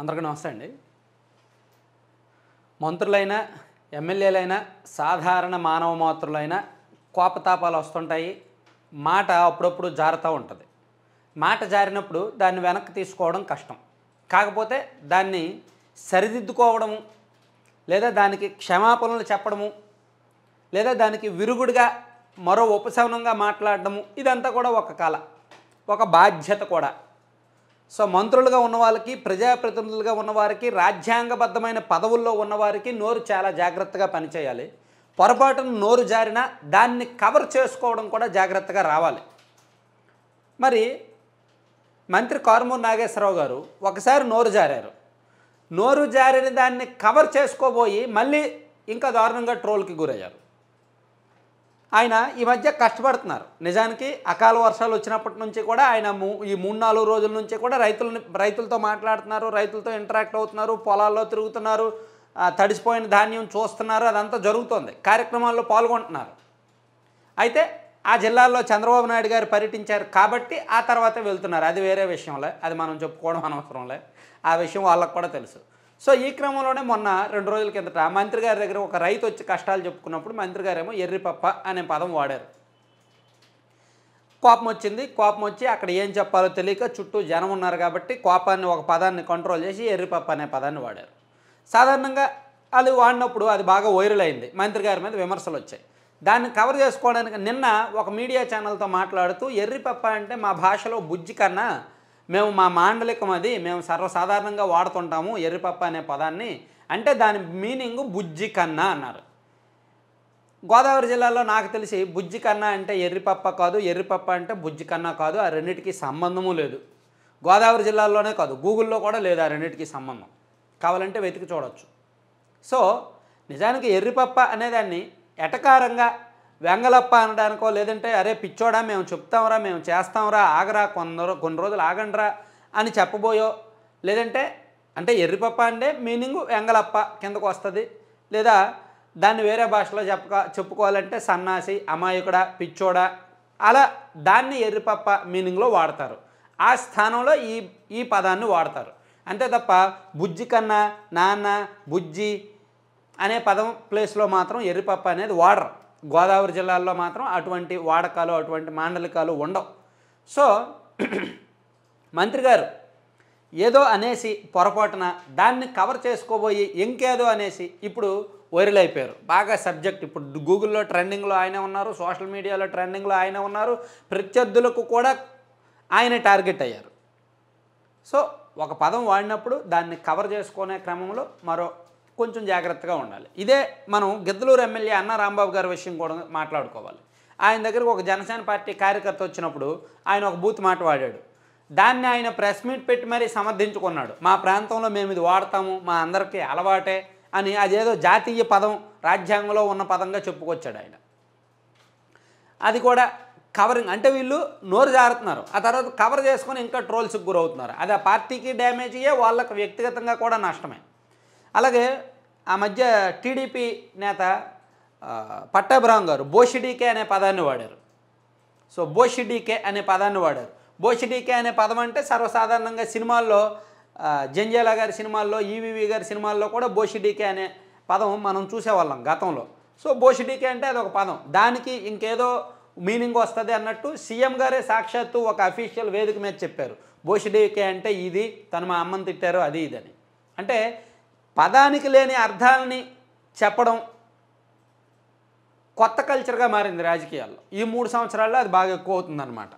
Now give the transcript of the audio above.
అందరికీ నమస్తే అండి మంత్రులైన ఎమ్మెల్యేలైన సాధారణ మానవ మాత్రులైనా కోపతాపాలు వస్తుంటాయి మాట అప్పుడప్పుడు జారుతూ ఉంటుంది మాట జారినప్పుడు దాన్ని వెనక్కి తీసుకోవడం కష్టం కాకపోతే దాన్ని సరిదిద్దుకోవడము లేదా దానికి క్షమాపణలు చెప్పడము లేదా దానికి విరుగుడుగా మరో ఉపశమనంగా మాట్లాడడము ఇదంతా కూడా ఒక కళ ఒక బాధ్యత కూడా సో మంత్రులుగా ఉన్న వాళ్ళకి ప్రజాప్రతినిధులుగా ఉన్నవారికి రాజ్యాంగబద్ధమైన పదవుల్లో ఉన్నవారికి నోరు చాలా జాగ్రత్తగా పనిచేయాలి పొరపాటును నోరు జారిన దాన్ని కవర్ చేసుకోవడం కూడా జాగ్రత్తగా రావాలి మరి మంత్రి కారుమూరు నాగేశ్వరరావు గారు ఒకసారి నోరు జారారు నోరు జారిన దాన్ని కవర్ చేసుకోబోయి మళ్ళీ ఇంకా దారుణంగా ట్రోల్కి గురయ్యారు ఆయన ఈ మధ్య కష్టపడుతున్నారు నిజానికి అకాల వర్షాలు వచ్చినప్పటి నుంచి కూడా ఆయన ఈ మూడు నాలుగు రోజుల నుంచి కూడా రైతులని రైతులతో మాట్లాడుతున్నారు రైతులతో ఇంటరాక్ట్ అవుతున్నారు పొలాల్లో తిరుగుతున్నారు తడిసిపోయిన ధాన్యం చూస్తున్నారు అదంతా జరుగుతుంది కార్యక్రమాల్లో పాల్గొంటున్నారు అయితే ఆ జిల్లాల్లో చంద్రబాబు నాయుడు గారు పర్యటించారు కాబట్టి ఆ తర్వాత వెళ్తున్నారు అది వేరే విషయంలే అది మనం చెప్పుకోవడం అనవసరంలే ఆ విషయం వాళ్ళకు కూడా తెలుసు సో ఈ క్రమంలోనే మొన్న రెండు రోజుల కిందట మంత్రి గారి దగ్గర ఒక రైతు వచ్చి కష్టాలు చెప్పుకున్నప్పుడు మంత్రి గారేమో ఎర్రిపప్ప అనే పదం వాడారు కోపం వచ్చింది కోపం వచ్చి అక్కడ ఏం చెప్పాలో తెలియక చుట్టూ జనం ఉన్నారు కాబట్టి కోపాన్ని ఒక పదాన్ని కంట్రోల్ చేసి ఎర్రిపప్ప అనే పదాన్ని వాడారు సాధారణంగా అది వాడినప్పుడు అది బాగా వైరల్ అయింది మంత్రి గారి మీద విమర్శలు వచ్చాయి దాన్ని కవర్ చేసుకోవడానికి నిన్న ఒక మీడియా ఛానల్తో మాట్లాడుతూ ఎర్రిపప్ప అంటే మా భాషలో బుజ్జి కన్నా మేము మా మాండలికం అది మేము సర్వసాధారణంగా వాడుతుంటాము ఎర్రిపప్ప అనే పదాన్ని అంటే దాని మీనింగ్ బుజ్జి కన్నా అన్నారు గోదావరి జిల్లాలో నాకు తెలిసి బుజ్జి కన్నా అంటే ఎర్రిపప్ప కాదు ఎర్రిపప్ప అంటే బుజ్జి కన్నా కాదు ఆ రెండింటికి సంబంధము లేదు గోదావరి జిల్లాలోనే కాదు గూగుల్లో కూడా లేదు ఆ రెండింటికి సంబంధం కావాలంటే వెతికి చూడవచ్చు సో నిజానికి ఎర్రిపప్ప అనేదాన్ని ఎటకారంగా వెంగలప్ప అనడానికో లేదంటే అరే పిచ్చోడా మేము చెప్తాంరా మేము చేస్తాంరా ఆగరా కొందరు కొన్ని రోజులు ఆగండ్రా అని చెప్పబోయో లేదంటే అంటే ఎర్రిపప్ప అంటే మీనింగ్ వెంగలప్ప కిందకు వస్తుంది లేదా దాన్ని వేరే భాషలో చెప్పక చెప్పుకోవాలంటే సన్నాసి అమాయకుడా పిచ్చోడా అలా దాన్ని ఎర్రిపప్ప మీనింగ్లో వాడతారు ఆ స్థానంలో ఈ ఈ పదాన్ని వాడతారు అంతే తప్ప బుజ్జి కన్నా నాన్న బుజ్జి అనే పదం ప్లేస్లో మాత్రం ఎర్రిపప్ప అనేది వాడరు గోదావరి జిల్లాల్లో మాత్రం అటువంటి వాడకాలు అటువంటి మాండలికాలు ఉండవు సో మంత్రి గారు ఏదో అనేసి పొరపాటున దాన్ని కవర్ చేసుకోబోయి ఇంకేదో అనేసి ఇప్పుడు వైరల్ అయిపోయారు బాగా సబ్జెక్ట్ ఇప్పుడు గూగుల్లో ట్రెండింగ్లో ఆయనే ఉన్నారు సోషల్ మీడియాలో ట్రెండింగ్లో ఆయనే ఉన్నారు ప్రత్యర్థులకు కూడా ఆయన టార్గెట్ అయ్యారు సో ఒక పదం వాడినప్పుడు దాన్ని కవర్ చేసుకునే క్రమంలో మరో కొంచెం జాగ్రత్తగా ఉండాలి ఇదే మనం గిద్దలూరు ఎమ్మెల్యే అన్న రాంబాబు గారి విషయం కూడా మాట్లాడుకోవాలి ఆయన దగ్గరకు ఒక జనసేన పార్టీ కార్యకర్త వచ్చినప్పుడు ఆయన ఒక బూత్ మాట వాడాడు దాన్ని ఆయన ప్రెస్ మీట్ పెట్టి మరీ సమర్థించుకున్నాడు మా ప్రాంతంలో మేము ఇది వాడతాము మా అందరికీ అలవాటే అని అదేదో జాతీయ పదం రాజ్యాంగంలో ఉన్న పదంగా చెప్పుకొచ్చాడు ఆయన అది కూడా కవరింగ్ అంటే వీళ్ళు నోరు జారుతున్నారు ఆ తర్వాత కవర్ చేసుకొని ఇంకా ట్రోల్స్కి గురవుతున్నారు అది ఆ పార్టీకి డ్యామేజ్ అయ్యే వాళ్ళకి వ్యక్తిగతంగా కూడా నష్టమే అలాగే ఆ మధ్య టీడీపీ నేత పట్టాభిరామ్ గారు బోషిడీకే అనే పదాన్ని వాడారు సో బోషిడీకే అనే పదాన్ని వాడారు బోషిడీకే అనే పదం అంటే సర్వసాధారణంగా సినిమాల్లో జంజేలా గారి సినిమాల్లో ఈవీవి గారి సినిమాల్లో కూడా బోషిడీకే అనే పదం మనం చూసేవాళ్ళం గతంలో సో బోషిడీకే అంటే అదొక పదం దానికి ఇంకేదో మీనింగ్ వస్తుంది అన్నట్టు సీఎం గారే సాక్షాత్తు ఒక అఫీషియల్ వేదిక మీద చెప్పారు బోషిడీకే అంటే ఇది తను మా అమ్మని తిట్టారు అది ఇదని అంటే పదానికి లేని అర్థాలని చెప్పడం కొత్త కల్చర్గా మారింది రాజకీయాల్లో ఈ మూడు సంవత్సరాల్లో అది బాగా ఎక్కువ అవుతుందన్నమాట